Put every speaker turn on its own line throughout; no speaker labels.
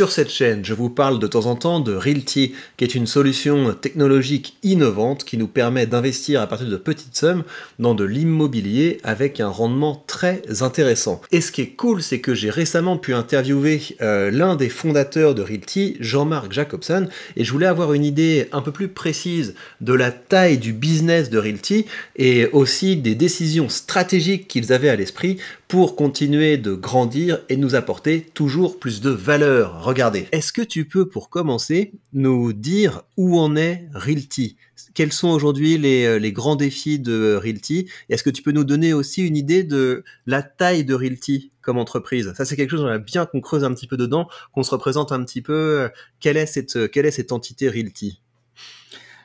Sur cette chaîne, je vous parle de temps en temps de Realty, qui est une solution technologique innovante qui nous permet d'investir à partir de petites sommes dans de l'immobilier avec un rendement très intéressant. Et ce qui est cool, c'est que j'ai récemment pu interviewer euh, l'un des fondateurs de Realty, Jean-Marc Jacobson, et je voulais avoir une idée un peu plus précise de la taille du business de Realty et aussi des décisions stratégiques qu'ils avaient à l'esprit pour continuer de grandir et nous apporter toujours plus de valeur. Regardez. Est-ce que tu peux, pour commencer, nous dire où en est Realty Quels sont aujourd'hui les, euh, grands défis de Realty Est-ce que tu peux nous donner aussi une idée de la taille de Realty comme entreprise Ça, c'est quelque chose, on a bien qu'on creuse un petit peu dedans, qu'on se représente un petit peu. Quelle est cette, quelle est cette entité Realty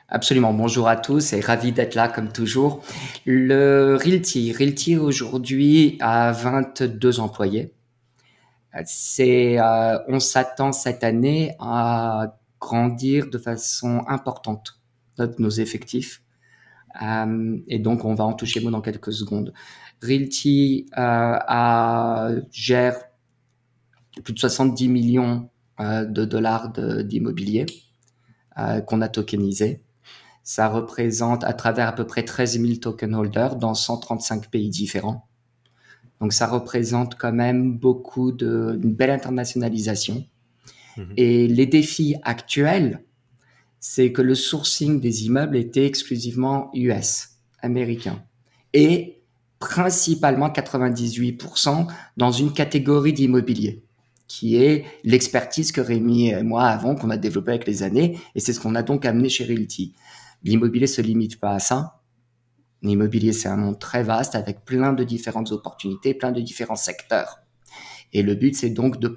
Absolument.
Bonjour à tous et ravi d'être là comme toujours. Le Realty. Realty aujourd'hui a 22 employés. C'est, euh, on s'attend cette année à grandir de façon importante nos effectifs. Euh, et donc, on va en toucher mot dans quelques secondes. Realty euh, a, gère plus de 70 millions euh, de dollars d'immobilier euh, qu'on a tokenisé. Ça représente à travers à peu près 13 000 token holders dans 135 pays différents. Donc ça représente quand même beaucoup de, belle internationalisation. Mhm. Et les défis actuels, c'est que le sourcing des immeubles était exclusivement US, américain, et principalement 98% dans une catégorie d'immobilier, qui est l'expertise que Rémi et moi avons, qu'on a développée avec les années, et c'est ce qu'on a donc amené chez Realty. L'immobilier se limite pas à ça. L'immobilier, c'est un monde très vaste avec plein de différentes opportunités, plein de différents secteurs. Et le but, c'est donc de,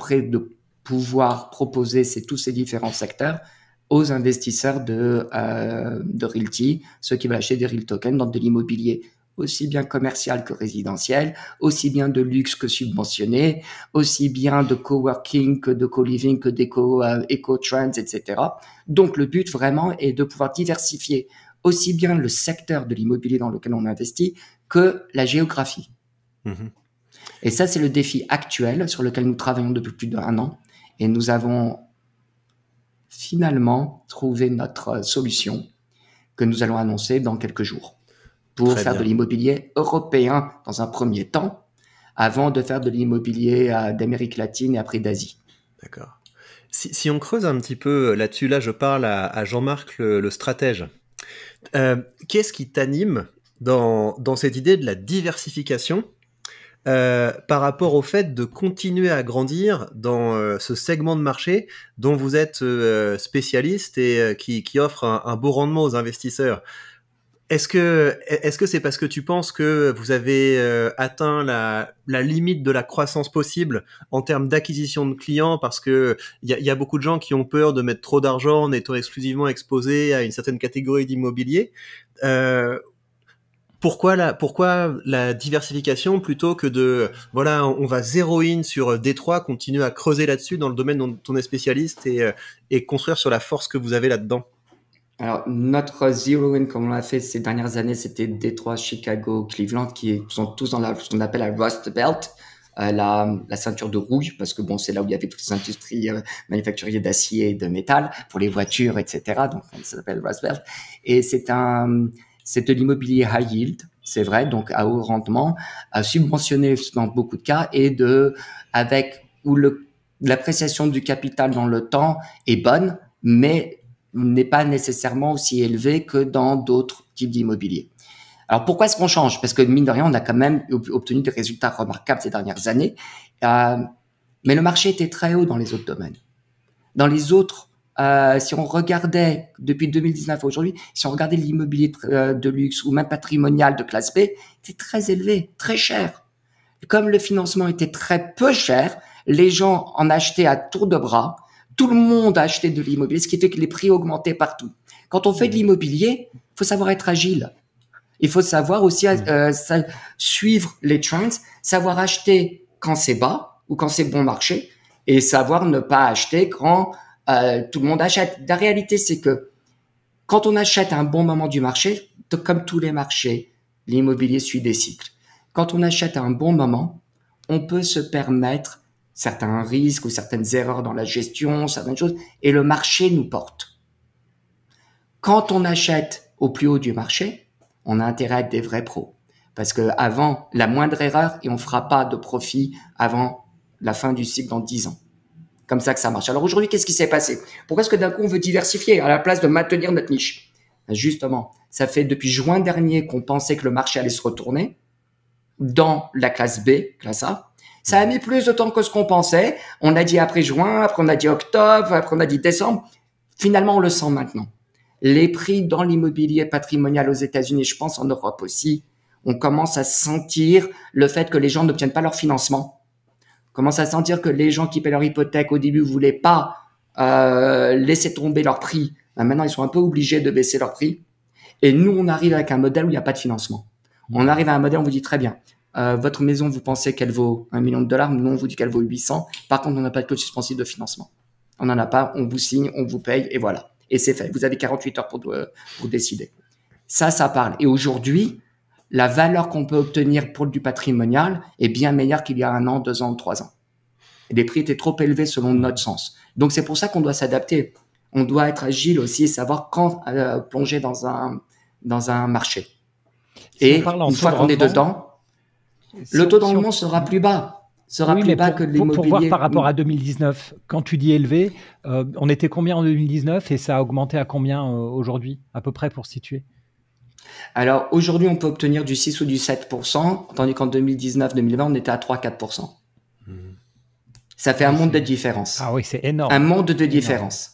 pouvoir proposer tous ces différents secteurs aux investisseurs de, euh, de Realty, ceux qui veulent acheter des Real Tokens dans de l'immobilier aussi bien commercial que résidentiel, aussi bien de luxe que subventionné, aussi bien de coworking que de co-living que d'éco euh, trends etc. Donc le but vraiment est de pouvoir diversifier aussi bien le secteur de l'immobilier dans lequel on investit que la géographie. Mm-hmm. Et ça, c'est le défi actuel sur lequel nous travaillons depuis plus d'un an. Et nous avons finalement trouvé notre solution que nous allons annoncer dans quelques jours pour faire de l'immobilier européen dans un premier temps, avant de faire de l'immobilier d'Amérique latine et après d'Asie.
D'accord. Si, on creuse un petit peu euh, là-dessus, là je parle à, Jean-Marc le, stratège. Euh, qu'est-ce qui t'anime dans, dans, cette idée de la diversification euh, par rapport au fait de continuer à grandir dans ce segment de marché dont vous êtes spécialiste et qui, qui, offre un, beau rendement aux investisseurs. Est-ce que est-ce que c'est parce que tu penses que vous avez euh, atteint la, limite de la croissance possible en termes d'acquisition de clients parce que il y a, beaucoup de gens qui ont peur de mettre trop d'argent en étant exclusivement exposés à une certaine catégorie d'immobilier. Euh, pourquoi la, pourquoi la diversification plutôt que de voilà on va zéro in sur Détroit, continuer à creuser là-dessus dans le domaine dont on est spécialiste et, euh, et construire sur la force que vous avez là-dedans. Alors, notre zero
in, comme on l'a fait ces dernières années, c'était Détroit, Chicago, Cleveland, qui sont tous dans la, ce qu'on appelle la Rust Belt, euh, la, la, ceinture de rouille, parce que bon, c'est là où il y avait toutes les industries euh, manufacturières d'acier et de métal pour les voitures, etc. Donc, ça s'appelle Rust Belt. Et c'est un, c'est de l'immobilier high yield, c'est vrai, donc à haut rendement, à euh, subventionné dans beaucoup de cas et de, avec, où l'appréciation du capital dans le temps est bonne, mais n'est pas nécessairement aussi élevé que dans d'autres types d'immobilier. Alors pourquoi est-ce qu'on change Parce que mine de rien, on a quand même obtenu des résultats remarquables ces dernières années. Euh, mais le marché était très haut dans les autres domaines. Dans les autres, euh, si on regardait depuis 2019 à aujourd'hui, si on regardait l'immobilier euh, de luxe ou même patrimonial de classe B, c'était très élevé, très cher. comme le financement était très peu cher, les gens en achetaient à tour de bras tout le monde a acheté de l'immobilier, ce qui fait que les prix augmentaient partout. Quand on fait de l'immobilier, il faut savoir être agile. Il faut savoir aussi euh, mm. euh, suivre les trends, savoir acheter quand c'est bas ou quand c'est bon marché, et savoir ne pas acheter quand euh, tout le monde achète. La réalité, c'est que quand on achète à un bon moment du marché, comme tous les marchés, l'immobilier suit des cycles. Quand on achète à un bon moment, on peut se permettre certains risques ou certaines erreurs dans la gestion, certaines choses, et le marché nous porte. Quand on achète au plus haut du marché, on a intérêt à être des vrais pros. Parce que avant la moindre erreur, et on fera pas de profit avant la fin du cycle dans 10 ans. Comme ça que ça marche. Alors aujourd'hui, qu'est-ce qui s'est passé Pourquoi est-ce que d'un coup on veut diversifier à la place de maintenir notre niche ben Justement, ça fait depuis juin dernier qu'on pensait que le marché allait se retourner dans la classe B, classe A, ça a mis plus de temps que ce qu'on pensait. On a dit après juin, après on a dit octobre, après on a dit décembre. Finalement, on le sent maintenant. Les prix dans l'immobilier patrimonial aux États-Unis, je pense en Europe aussi, on commence à sentir le fait que les gens n'obtiennent pas leur financement. On commence à sentir que les gens qui paient leur hypothèque au début voulaient pas euh, laisser tomber leur prix. Ben, maintenant, ils sont un peu obligés de baisser leur prix. Et nous, on arrive avec un modèle où il n'y a pas de financement. On arrive à un modèle où on vous dit très bien, euh, votre maison, vous pensez qu'elle vaut un million de dollars, nous on vous dit qu'elle vaut 800. Par contre, on n'a pas de clause suspensif de financement. On n'en a pas, on vous signe, on vous paye et voilà. Et c'est fait. Vous avez 48 heures pour, euh, pour décider. Ça, ça parle. Et aujourd'hui, la valeur qu'on peut obtenir pour du patrimonial est bien meilleure qu'il y a un an, deux ans trois ans. les prix étaient trop élevés selon notre sens. Donc c'est pour ça qu'on doit s'adapter. On doit être agile aussi et savoir quand euh, plonger dans un, dans un marché. et une fois qu'on est dedans, le taux monde
sera plus bas sera plus bas que l'immobilier. Pour voir par rapport à 2019, quand tu dis élevé, euh, on était combien en 2019 et ça a augmenté à combien euh, aujourd'hui, à peu près pour situer
Alors aujourd'hui, on peut obtenir du 6 ou du 7%, tandis qu'en 2019-2020, on était à 3-4%. Hmm. Ça fait un ah, monde de différence. Ah oui, c'est énorme. Un monde de différence.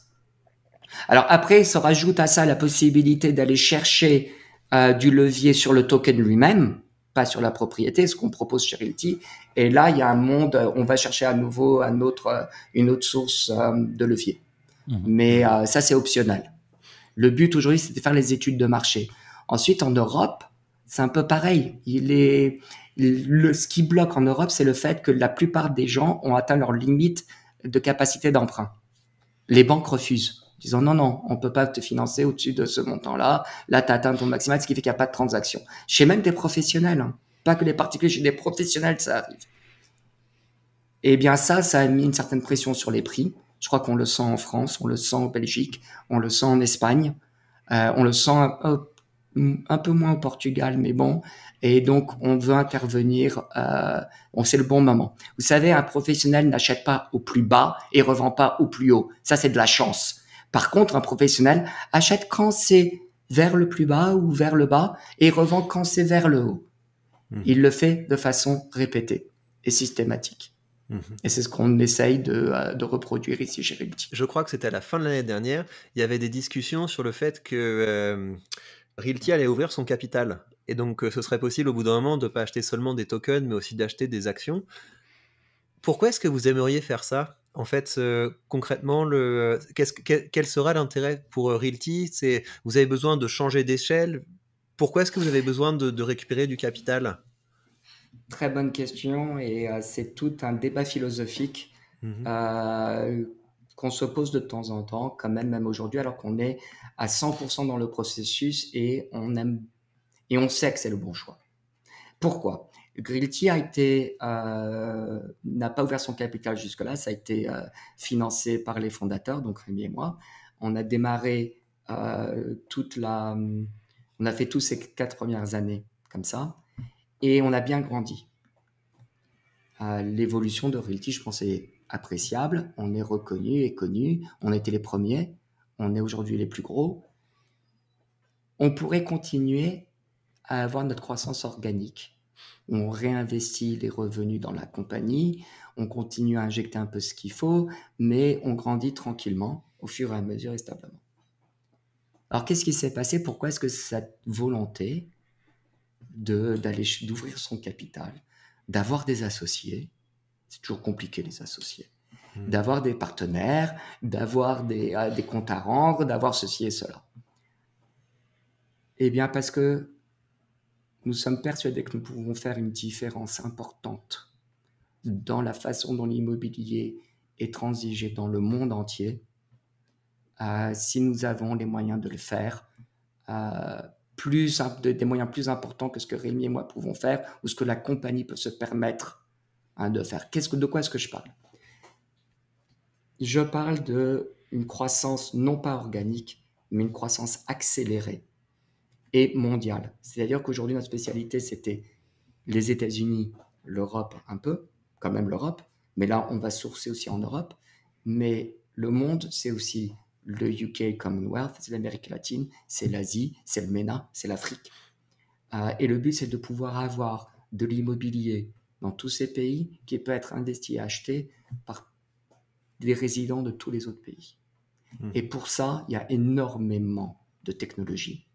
Alors après, ça rajoute à ça la possibilité d'aller chercher euh, du levier sur le token lui-même pas sur la propriété, ce qu'on propose chez Realty. Et là, il y a un monde, euh, on va chercher à nouveau un autre, euh, une autre source euh, de levier. Mmh. Mais ça, c'est optionnel. Le but aujourd'hui, c'est de faire les études de marché. Ensuite, en Europe, c'est un peu pareil. Il est, le, ce qui bloque en Europe, c'est le fait que la plupart des gens ont atteint leur limite de capacité d'emprunt. Les banques refusent disant non, non, on peut pas te financer au-dessus de ce montant-là. Là, tu as atteint ton maximum ce qui fait qu'il n'y a pas de transaction. Chez même des professionnels, hein. pas que les particuliers, chez des professionnels, ça arrive. Eh bien, ça, ça a mis une certaine pression sur les prix. Je crois qu'on le sent en France, on le sent en Belgique, on le sent en Espagne, euh, on le sent un, peu moins au Portugal, mais bon. Et donc, on veut intervenir, euh, on sait le bon moment. Vous savez, un professionnel n'achète pas au plus bas et revend pas au plus haut. Ça, c'est de la chance par contre, un professionnel achète quand c'est vers le plus bas ou vers le bas et revend quand c'est vers le haut. Mmh. Il le fait de façon
répétée et systématique. Mmh. Et c'est ce
qu'on essaye de,
euh, reproduire ici chez Realty. Je crois que c'était à la fin de l'année dernière, il y avait des discussions sur le fait que euh, Realty allait ouvrir son capital. Et donc euh, ce serait possible au bout d'un moment de ne pas acheter seulement des tokens, mais aussi d'acheter des actions. Pourquoi est-ce que vous aimeriez faire ça en fait, euh, concrètement, euh, quel sera l'intérêt pour euh, Realty vous avez besoin de changer d'échelle. Pourquoi est-ce que vous avez besoin de, récupérer du capital Très bonne question et c'est tout un débat philosophique mhm.
qu'on se pose de temps en temps, quand même, même aujourd'hui, alors qu'on est à 100% dans le processus et on aime et on sait que c'est le bon choix. Pourquoi Grilltier a été euh, n'a pas ouvert son capital jusque-là, ça a été euh, financé par les fondateurs, donc Rémi et moi. On a démarré euh, toute la, hum, on a fait tous ces quatre premières années comme ça, et on a bien grandi. L'évolution de Realty, je pense, est appréciable. On est reconnu et connu. On était les premiers. On est aujourd'hui les plus gros. On pourrait continuer à avoir notre croissance organique on réinvestit les revenus dans la compagnie, on continue à injecter un peu ce qu'il faut, mais on grandit tranquillement au fur et à mesure et stablement. Alors qu'est-ce qui s'est passé Pourquoi est-ce que cette volonté d'aller d'ouvrir son capital, d'avoir des associés, c'est toujours compliqué les associés, hmm. d'avoir des partenaires, d'avoir des, euh, des comptes à rendre, d'avoir ceci et cela Eh bien parce que nous sommes persuadés que nous pouvons faire une différence importante dans la façon dont l'immobilier est transigé dans le monde entier, euh, si nous avons les moyens de le faire, euh, plus, des moyens plus importants que ce que Rémi et moi pouvons faire ou ce que la compagnie peut se permettre hein, de faire. de quoi est-ce que je parle Je parle d'une croissance non pas organique, mais une croissance accélérée et mondial. C'est-à-dire qu'aujourd'hui, notre spécialité, c'était les États-Unis, l'Europe un peu, quand même l'Europe, mais là, on va sourcer aussi en Europe. Mais le monde, c'est aussi le UK Commonwealth, c'est l'Amérique latine, c'est l'Asie, c'est le MENA, c'est l'Afrique. Euh, et le but, c'est de pouvoir avoir de l'immobilier dans tous ces pays qui peut être investi et acheté par des résidents de tous les autres pays. Mmh. Et pour ça, il y a énormément de technologies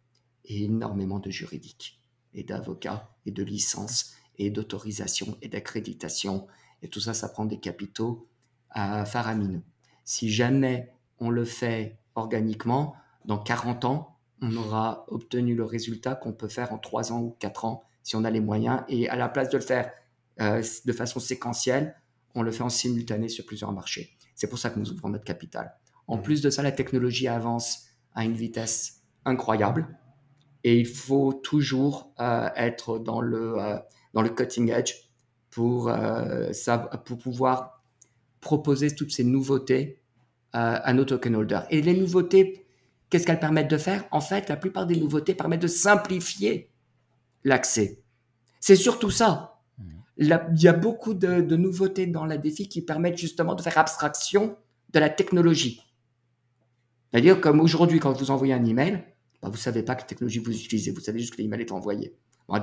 et énormément de juridiques, et d'avocats, et de licences, et d'autorisations, et d'accréditations. Et tout ça, ça prend des capitaux faramineux. Si jamais on le fait organiquement, dans 40 ans, on aura obtenu le résultat qu'on peut faire en 3 ans ou 4 ans si on a les moyens. Et à la place de le faire euh, de façon séquentielle, on le fait en simultané sur plusieurs marchés. C'est pour ça que nous ouvrons notre capital. En mmh. plus de ça, la technologie avance à une vitesse incroyable. Et il faut toujours euh, être dans le, euh, dans le cutting edge pour, euh, pour pouvoir proposer toutes ces nouveautés à nos token holders. Et les nouveautés, qu'est-ce qu'elles permettent de faire En fait, la plupart des nouveautés permettent de simplifier l'accès. C'est surtout ça. Mmh. il y a beaucoup de, de, nouveautés dans la défi qui permettent justement de faire abstraction de la technologie. C'est-à-dire comme aujourd'hui, quand vous envoyez un email, bah, vous ne savez pas quelle technologie vous utilisez, vous savez juste que l'email est envoyé.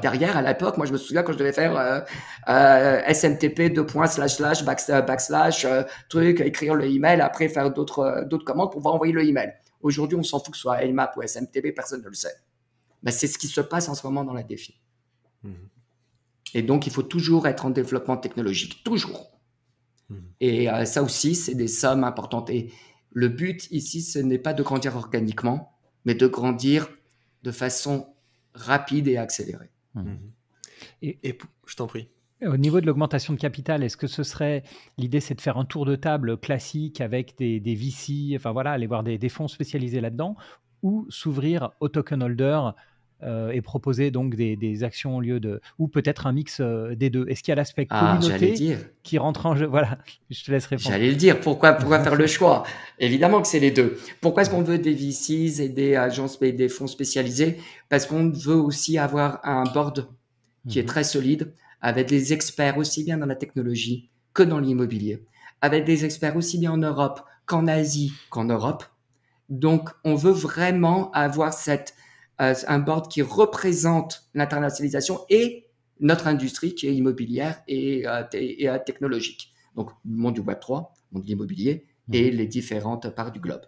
derrière, à l'époque, moi, je me souviens quand je devais faire euh, euh, SMTP, deux points, slash, slash, euh, backslash, truc, écrire le email, après faire d'autres d'autres commandes pour pouvoir envoyer le email. Aujourd'hui, on s'en fout que ce soit IMAP ou SMTP, personne ne le sait. Mais c'est ce qui se passe en ce moment dans la défi. Mm-hmm. Et donc, il faut toujours être en développement technologique, toujours. Mm-hmm. Et ça aussi, c'est des sommes importantes. Et le but ici, ce n'est pas de grandir organiquement, mais de grandir de façon rapide et accélérée. Mmh. Mmh. Et, je t'en prie.
Au niveau de l'augmentation de capital, est-ce que ce serait l'idée, c'est de faire un tour de table classique avec des, VC, enfin voilà, aller voir des, des fonds spécialisés là-dedans, ou s'ouvrir au token holder euh, et proposer donc des, actions au lieu de ou peut-être un mix euh, des deux. Est-ce qu'il y a l'aspect ah, communauté qui rentre en jeu Voilà, je te laisse répondre. J'allais le dire. Pourquoi pourquoi faire le
choix Évidemment que c'est les deux. Pourquoi est-ce qu'on veut des VCs et des agences et des fonds spécialisés Parce qu'on veut aussi avoir un board qui est mhm. très solide avec des experts aussi bien dans la technologie que dans l'immobilier, avec des experts aussi bien en Europe qu'en Asie qu'en Europe. Donc, on veut vraiment avoir cette euh, un board qui représente l'internationalisation et notre industrie qui est immobilière et, euh, et, euh, technologique. Donc, le monde du Web 3, le monde de l'immobilier mmh. et les différentes parts du globe.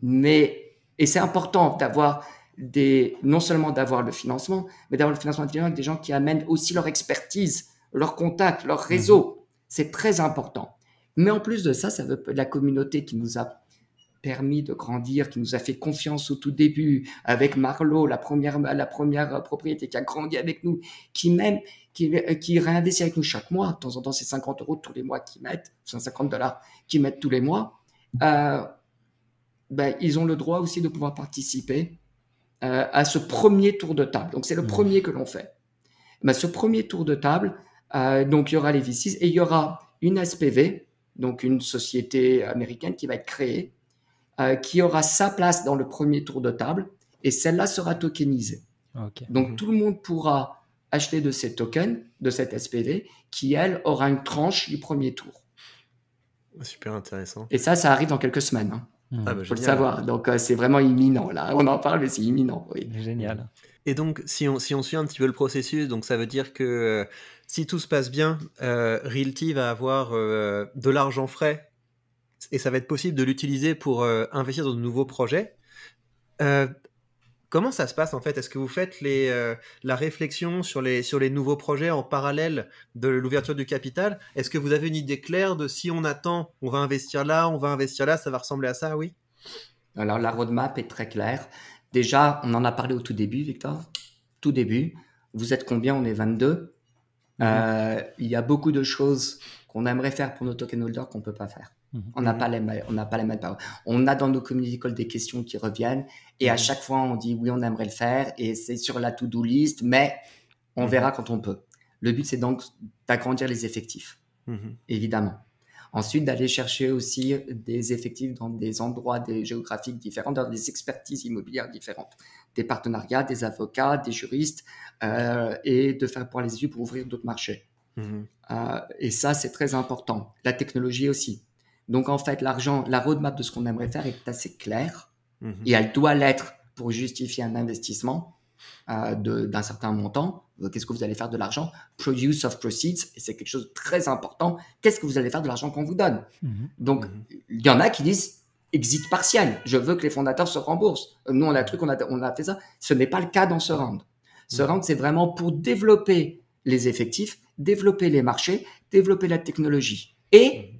mais, et c'est important d'avoir des, non seulement d'avoir le financement, mais d'avoir le financement intelligent avec des gens qui amènent aussi leur expertise, leur contact, leur réseau. Mmh. C'est très important. Mais en plus de ça, ça veut, la communauté qui nous a permis de grandir, qui nous a fait confiance au tout début, avec Marlowe, la première, la première euh, propriété, qui a grandi avec nous, qui même, euh, qui, réinvestit avec nous chaque mois. De temps en temps, c'est 50 euros tous les mois qu'ils mettent, 150 dollars qu'ils mettent tous les mois. Euh, ben, ils ont le droit aussi de pouvoir participer à ce premier tour de table. Donc, c'est le mmh. premier que l'on fait. Ben, ce premier tour de table, donc, il y aura les V6 et il y aura une SPV, donc une société américaine qui va être créée euh, qui aura sa place dans le premier tour de table et celle-là sera tokenisée. Donc mhm. tout le monde pourra acheter de ces tokens, de cette SPV, qui elle aura une tranche du premier tour.
Ah, super intéressant. Et
ça, ça arrive dans quelques semaines.
Il hein. hmm. ah, bah, faut le savoir.
Donc euh, c'est vraiment imminent là. On en parle,
mais c'est imminent. Génial. Et donc si on, si on suit un petit peu le processus, donc ça veut dire que euh, si tout se passe bien, Realty va avoir de l'argent frais et ça va être possible de l'utiliser pour euh, investir dans de nouveaux projets. Euh, comment ça se passe en fait Est-ce que vous faites euh, la réflexion sur les, nouveaux projets en parallèle de l'ouverture du capital Est-ce que vous avez une idée claire de si on attend, on va investir là, on va investir là, ça va ressembler à ça, oui Alors la roadmap est très claire.
Déjà, on en a parlé au tout début, Victor. Tout début. Vous êtes combien On est 22. Mhm. il y a beaucoup de choses qu'on aimerait faire pour nos token holders qu'on ne peut pas faire. Mhm. Mhm. On n'a pas les on n'a pas les On a dans nos d'école des questions qui reviennent et à mhm. chaque fois on dit oui, on aimerait le faire et c'est sur la to-do list, mais on verra quand on peut. Le but c'est donc d'agrandir les effectifs, évidemment. Ensuite, d'aller chercher aussi des effectifs dans des endroits des géographiques différents, dans des expertises immobilières différentes, des partenariats, des avocats, des juristes, euh, et de faire pour les yeux pour ouvrir d'autres marchés. Euh, et ça, c'est très important. La technologie aussi. Donc en fait, l'argent, la roadmap de ce qu'on aimerait faire est assez claire mhm. et elle doit l'être pour justifier un investissement euh, d'un certain montant. Qu'est-ce que vous allez faire de l'argent Produce of proceeds, et c'est quelque chose de très important. Qu'est-ce que vous allez faire de l'argent qu'on vous donne mhm. Donc mhm. il y en a qui disent exit partiel, je veux que les fondateurs se remboursent. Nous, on a truc, on a, on a fait ça. Ce n'est pas le cas dans ce round. Ce round, c'est vraiment pour développer les effectifs, développer les marchés, développer la technologie et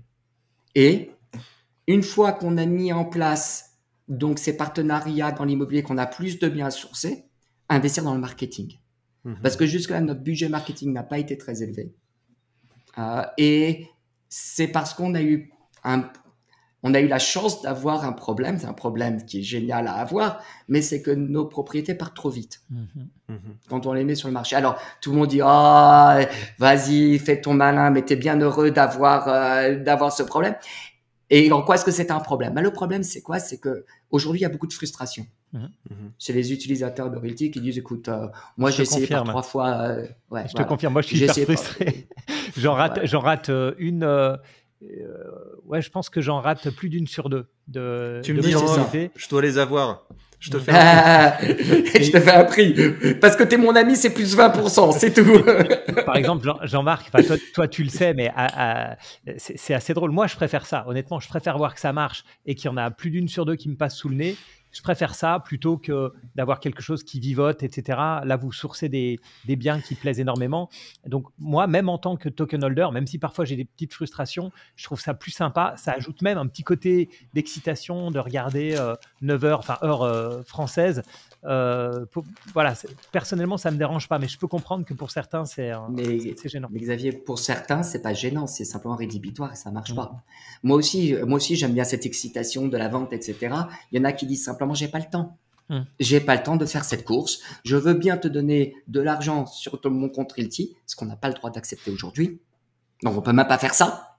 et une fois qu'on a mis en place donc ces partenariats dans l'immobilier, qu'on a plus de biens à sourcer, investir dans le marketing. Mhm. Parce que jusque-là, notre budget marketing n'a pas été très élevé. Euh, et c'est parce qu'on a eu un on a eu la chance d'avoir un problème, c'est un problème qui est génial à avoir, mais c'est que nos propriétés partent trop vite mhm. Mhm. quand on les met sur le marché. Alors tout le monde dit ah vas-y fais ton malin, mais t'es bien heureux d'avoir euh, d'avoir ce problème. Et en quoi est-ce que c'est un problème bah, Le problème, c'est quoi C'est que aujourd'hui, il y a beaucoup de frustration. chez mhm. C'est les utilisateurs de Realty qui disent écoute, euh, moi j'ai essayé par trois fois. Euh, ouais, je te confirme, moi je suis hyper frustré.
J'en rate, une, euh, ouais, je pense que j'en rate plus d'une sur deux. De, tu me dis, je
dois les avoir. Je te fais
ah, je te fais Parce que t'es mon ami, c'est plus 20%, c'est tout. Par exemple, Jean-Marc, toi, tu le sais, mais c'est assez drôle. Moi, je préfère ça. Honnêtement, je préfère voir que ça marche et qu'il y en a plus d'une sur deux qui me passe sous le nez je préfère ça plutôt que d'avoir quelque chose qui vivote, etc. Là, vous sourcez des, des, biens qui plaisent énormément. Donc, moi, même en tant que token holder, même si parfois j'ai des petites frustrations, je trouve ça plus sympa. Ça ajoute même un petit côté d'excitation de regarder 9 euh, heures, enfin, heure euh, françaises française. Euh, voilà, personnellement, ça ne me dérange pas, mais je peux comprendre que pour certains, c'est
gênant. Mais Xavier, pour certains, c'est pas gênant, c'est
simplement rédhibitoire et ça marche
mmh. pas. Moi aussi, moi aussi j'aime bien cette excitation de la vente, etc. Il y en a qui disent simplement Simplement, j'ai pas le temps. Hmm. J'ai pas le temps de faire cette course. Je veux bien te donner de l'argent sur ton, mon compte Realty, ce qu'on n'a pas le droit d'accepter aujourd'hui. Donc, on peut même pas faire ça.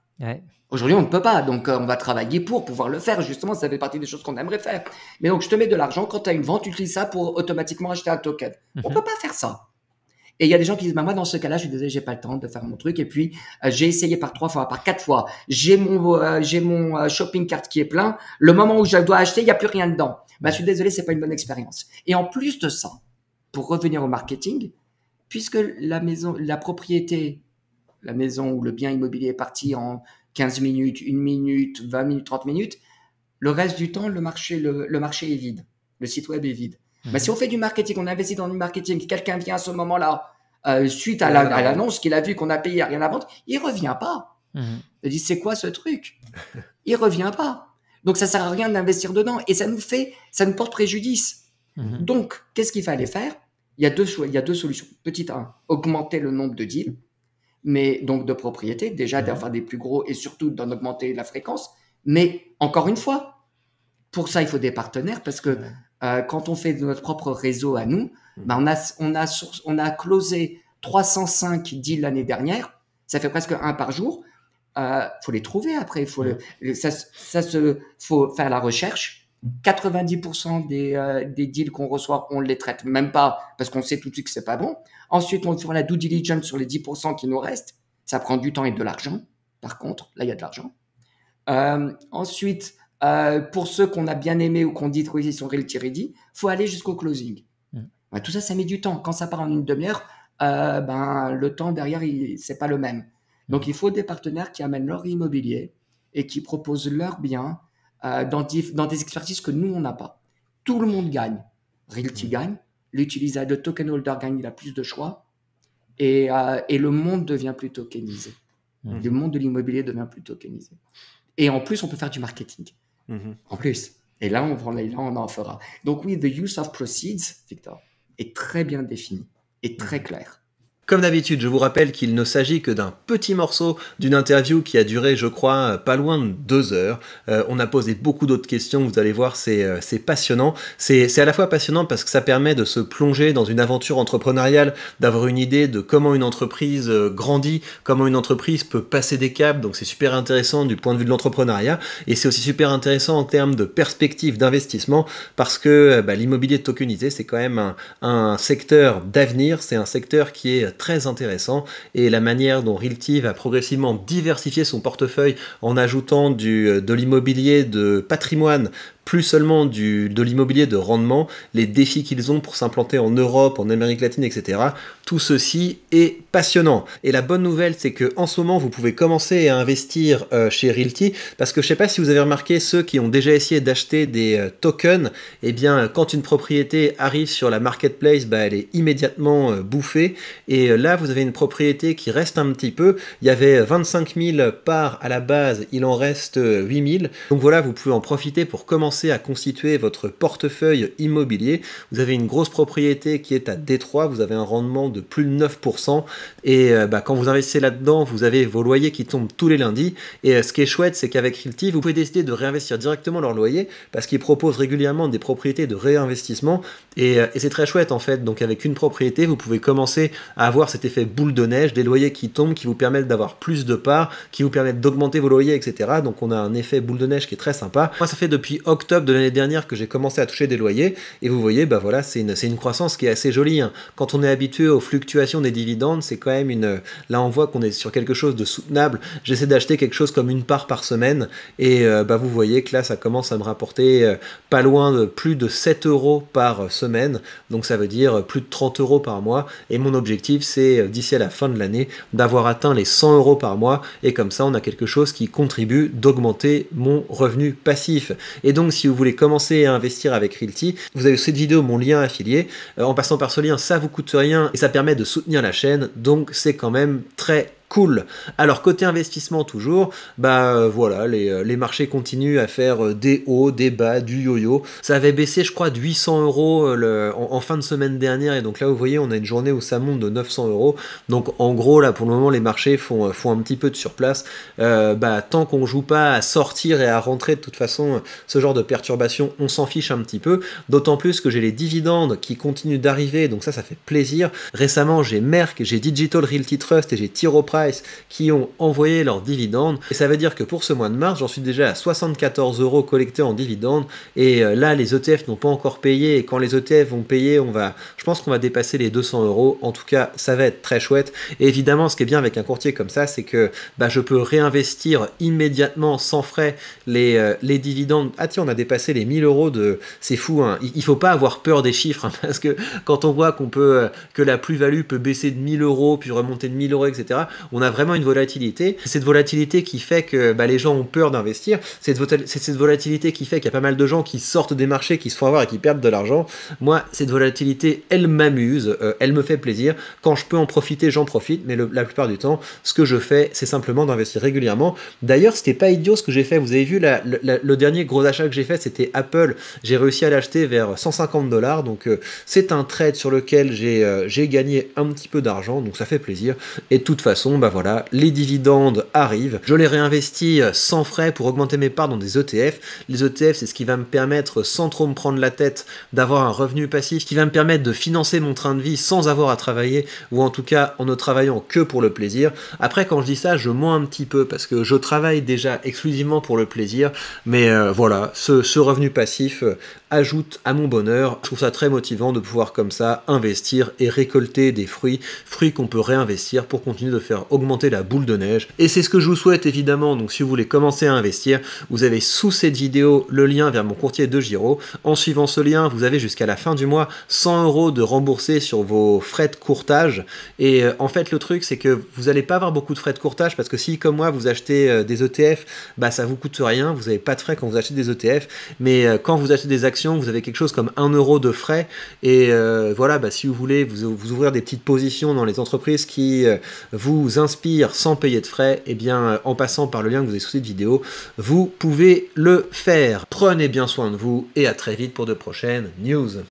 Aujourd'hui, on ne peut pas. Donc, euh, on va travailler pour pouvoir le faire. Justement, ça fait partie des choses qu'on aimerait faire. Mais donc, je te mets de l'argent. Quand tu as une vente, tu utilises ça pour automatiquement acheter un token. Hmm. On ne peut pas faire ça. Et il y a des gens qui disent, bah, moi, dans ce cas-là, je suis désolé, j'ai pas le temps de faire mon truc. Et puis, euh, j'ai essayé par trois fois, par quatre fois. J'ai mon, euh, j'ai mon euh, shopping cart qui est plein. Le moment où je dois acheter, il n'y a plus rien dedans. Bah, je suis désolé, c'est pas une bonne expérience. Et en plus de ça, pour revenir au marketing, puisque la maison, la propriété, la maison ou le bien immobilier est parti en 15 minutes, une minute, 20 minutes, 30 minutes, le reste du temps, le marché, le, marché est vide. Le site web est vide. Bah, Mais mhm. si on fait du marketing, on investit dans du marketing, quelqu'un vient à ce moment-là, euh, suite à l'annonce qu'il a vu qu'on a payé rien à vendre, il revient pas. Mhm. Il dit c'est quoi ce truc Il revient pas. Donc ça sert à rien d'investir dedans et ça nous fait, ça nous porte préjudice. Mhm. Donc qu'est-ce qu'il fallait faire Il y a deux choix, il y a deux solutions. Petite 1, augmenter le nombre de deals, mais donc de propriétés, déjà mhm. d'avoir des plus gros et surtout d'en augmenter la fréquence. Mais encore une fois, pour ça il faut des partenaires parce que euh, quand on fait notre propre réseau à nous, mm. ben, on a on a on a closé 305 deals l'année dernière. Ça fait presque un par jour. Euh, faut les trouver après. Faut mm. ça, se faut faire la recherche. 90% des, euh, des deals qu'on reçoit, on les traite même pas parce qu'on sait tout de suite que c'est pas bon. Ensuite, on fait la due diligence sur les 10% qui nous restent. Ça prend du temps et de l'argent. Par contre, là, il y a de l'argent. Euh, ensuite, euh, pour ceux qu'on a bien aimé ou qu'on dit qu'ils sont realty ready, faut aller jusqu'au closing. Mm. tout ça, ça met du temps. Quand ça part en une demi-heure, euh, ben, le temps derrière, c'est pas le même. Donc, mm. il faut des partenaires qui amènent leur immobilier et qui proposent leurs biens euh, dans, dans, des expertises que nous, on n'a pas. Tout le monde gagne. Realty mm. gagne, l'utilisateur, le token holder gagne, il a plus de choix et, et le monde devient plus tokenisé. Le monde de l'immobilier devient plus tokenisé. Et en plus, on peut faire du marketing. Mm-hmm. en plus. Et là, on, là, on en fera. Donc oui, the use of proceeds, Victor, est très bien défini,
et très mm-hmm. clair. Comme d'habitude, je vous rappelle qu'il ne s'agit que d'un petit morceau d'une interview qui a duré, je crois, pas loin de deux heures. Euh, on a posé beaucoup d'autres questions, vous allez voir, c'est euh, passionnant. C'est à la fois passionnant parce que ça permet de se plonger dans une aventure entrepreneuriale, d'avoir une idée de comment une entreprise euh, grandit, comment une entreprise peut passer des câbles. donc c'est super intéressant du point de vue de l'entrepreneuriat, et c'est aussi super intéressant en termes de perspective d'investissement, parce que bah, l'immobilier tokenisé, c'est quand même un, un secteur d'avenir, c'est un secteur qui est très intéressant et la manière dont Realty va progressivement diversifier son portefeuille en ajoutant du, euh, de l'immobilier de patrimoine plus seulement du, de l'immobilier de rendement, les défis qu'ils ont pour s'implanter en Europe, en Amérique latine, etc. Tout ceci est passionnant. Et la bonne nouvelle, c'est que en ce moment, vous pouvez commencer à investir euh, chez Realty, parce que je ne sais pas si vous avez remarqué, ceux qui ont déjà essayé d'acheter des euh, tokens, eh bien, quand une propriété arrive sur la marketplace, bah, elle est immédiatement euh, bouffée. Et là, vous avez une propriété qui reste un petit peu. Il y avait 25 000 parts à la base, il en reste 8 000. Donc voilà, vous pouvez en profiter pour commencer à constituer votre portefeuille immobilier, vous avez une grosse propriété qui est à Détroit, vous avez un rendement de plus de 9%, et euh, bah, quand vous investissez là-dedans, vous avez vos loyers qui tombent tous les lundis, et euh, ce qui est chouette, c'est qu'avec Realty, vous pouvez décider de réinvestir directement leur loyer, parce qu'ils proposent régulièrement des propriétés de réinvestissement, et, euh, et c'est très chouette en fait, donc avec une propriété, vous pouvez commencer à avoir cet effet boule de neige, des loyers qui tombent, qui vous permettent d'avoir plus de parts, qui vous permettent d'augmenter vos loyers, etc. Donc on a un effet boule de neige qui est très sympa. Moi, ça fait depuis octobre octobre de l'année dernière que j'ai commencé à toucher des loyers. Et vous voyez, bah voilà, c'est une, croissance qui est assez jolie. Hein. Quand on est habitué aux fluctuations des dividendes, c'est quand même une. Là, on voit qu'on est sur quelque chose de soutenable. J'essaie d'acheter quelque chose comme une part par semaine. Et euh, bah, vous voyez que là, ça commence à me rapporter euh, pas loin de plus de 7 euros par semaine. Donc ça veut dire plus de 30 euros par mois. Et mon objectif, c'est euh, d'ici à la fin de l'année d'avoir atteint les 100 euros par mois. Et comme ça, on a quelque chose qui contribue d'augmenter mon revenu passif. Et donc, si vous voulez commencer à investir avec Realty, vous avez cette vidéo mon lien affilié. Euh, en passant par ce lien, ça vous coûte rien et ça permet de soutenir la chaîne, donc c'est quand même très cool. Alors côté investissement toujours, bah euh, voilà, euh, les, marchés continuent à faire euh, des hauts, des bas, du yo-yo. Ça avait baissé je crois de 800 euros en, fin de semaine dernière et donc là vous voyez on a une journée où ça monte de 900 euros. Donc en gros là pour le moment les marchés font, font un petit peu de surplace. bah tant qu'on joue pas à sortir et à rentrer de toute façon ce genre de perturbation on s'en fiche un petit peu. D'autant plus que j'ai les dividendes qui continuent d'arriver donc ça ça fait plaisir. Récemment j'ai Merck, j'ai Digital Realty Trust et j'ai tyropride qui ont envoyé leurs dividendes. Et ça veut dire que pour ce mois de mars, j'en suis déjà à 74 euros collectés en dividendes. Et euh, là, les ETF n'ont pas encore payé. Et quand les ETF vont payer, on va, je pense qu'on va dépasser les 200 euros. En tout cas, ça va être très chouette. Et évidemment, ce qui est bien avec un courtier comme ça, c'est que bah, je peux réinvestir immédiatement, sans frais, les, euh, les dividendes. Ah tiens, on a dépassé les 1000 euros de... C'est fou, hein. il faut pas avoir peur des chiffres, hein, parce que quand on voit qu'on peut, euh, que la plus-value peut baisser de 1000 euros, puis remonter de 1000 euros, etc., on a vraiment une volatilité. Cette volatilité qui fait que bah, les gens ont peur d'investir, C'est cette volatilité qui fait qu'il y a pas mal de gens qui sortent des marchés, qui se font avoir et qui perdent de l'argent. Moi, cette volatilité, elle m'amuse, euh, elle me fait plaisir. Quand je peux en profiter, j'en profite, mais la plupart du temps, ce que je fais, c'est simplement d'investir régulièrement. D'ailleurs, c'était pas idiot ce que j'ai fait. Vous avez vu, le dernier gros achat que j'ai fait, c'était Apple. J'ai réussi à l'acheter vers 150 dollars. Donc, euh, c'est un trade sur lequel euh, j'ai gagné un petit peu d'argent. Donc, ça fait plaisir. Et de toute façon, bah voilà, les dividendes arrivent, je les réinvestis euh, sans frais pour augmenter mes parts dans des ETF. Les ETF, c'est ce qui va me permettre, sans trop me prendre la tête, d'avoir un revenu passif, qui va me permettre de financer mon train de vie sans avoir à travailler, ou en tout cas en ne travaillant que pour le plaisir. Après, quand je dis ça, je mens un petit peu, parce que je travaille déjà exclusivement pour le plaisir, mais euh, voilà, ce revenu passif, euh, ajoute à mon bonheur. Je trouve ça très motivant de pouvoir comme ça investir et récolter des fruits, fruits qu'on peut réinvestir pour continuer de faire augmenter la boule de neige. Et c'est ce que je vous souhaite évidemment, donc si vous voulez commencer à investir, vous avez sous cette vidéo le lien vers mon courtier de Giro. En suivant ce lien, vous avez jusqu'à la fin du mois 100 euros de remboursé sur vos frais de courtage. Et euh, en fait, le truc, c'est que vous n'allez pas avoir beaucoup de frais de courtage parce que si, comme moi, vous achetez euh, des ETF, bah ça vous coûte rien, vous n'avez pas de frais quand vous achetez des ETF, mais euh, quand vous achetez des actions, vous avez quelque chose comme 1 euro de frais. Et euh, voilà, bah, si vous voulez vous, ouvrir des petites positions dans les entreprises qui euh, vous inspirent sans payer de frais, et eh bien euh, en passant par le lien que vous avez sous cette vidéo, vous pouvez le faire. Prenez bien soin de vous et à très vite pour de prochaines news.